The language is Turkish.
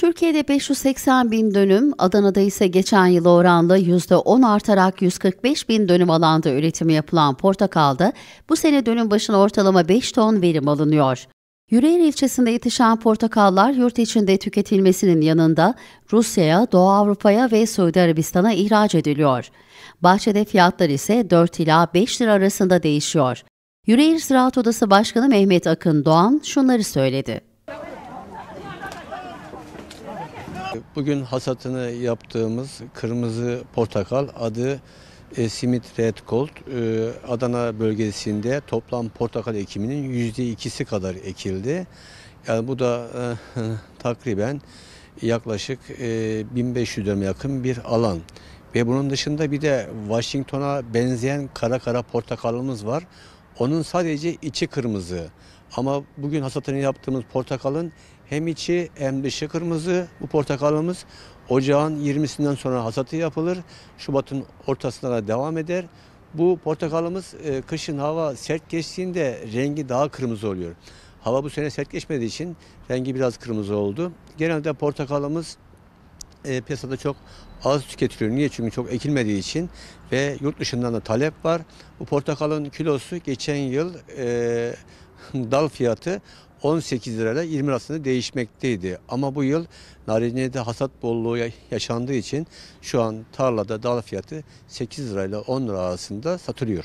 Türkiye'de 580 bin dönüm, Adana'da ise geçen yıl oranla %10 artarak 145 bin dönüm alanda üretimi yapılan portakalda bu sene dönüm başına ortalama 5 ton verim alınıyor. Yüreğir ilçesinde yetişen portakallar yurt içinde tüketilmesinin yanında Rusya'ya, Doğu Avrupa'ya ve Suudi Arabistan'a ihraç ediliyor. Bahçede fiyatlar ise 4 ila 5 lira arasında değişiyor. Yüreğir Ziraat Odası Başkanı Mehmet Akın Doğan şunları söyledi. Bugün hasatını yaptığımız kırmızı portakal adı e, Simit Red Gold e, Adana bölgesinde toplam portakal ekiminin yüzde ikisi kadar ekildi. Yani bu da e, takriben yaklaşık 1500 e, dönüm yakın bir alan. Ve bunun dışında bir de Washington'a benzeyen kara kara portakalımız var. Onun sadece içi kırmızı. Ama bugün hasatını yaptığımız portakalın hem içi hem dışı kırmızı. Bu portakalımız ocağın 20'sinden sonra hasatı yapılır. Şubat'ın ortasına da devam eder. Bu portakalımız e, kışın hava sert geçtiğinde rengi daha kırmızı oluyor. Hava bu sene sert geçmediği için rengi biraz kırmızı oldu. Genelde portakalımız e, piyasada çok az tüketiliyor. Niye? Çünkü çok ekilmediği için ve yurt dışından da talep var. Bu portakalın kilosu geçen yıl e, dal fiyatı 18 lirayla 20 lirasında değişmekteydi. Ama bu yıl narinede hasat bolluğu yaşandığı için şu an tarlada dal fiyatı 8 lirayla 10 lira arasında satılıyor.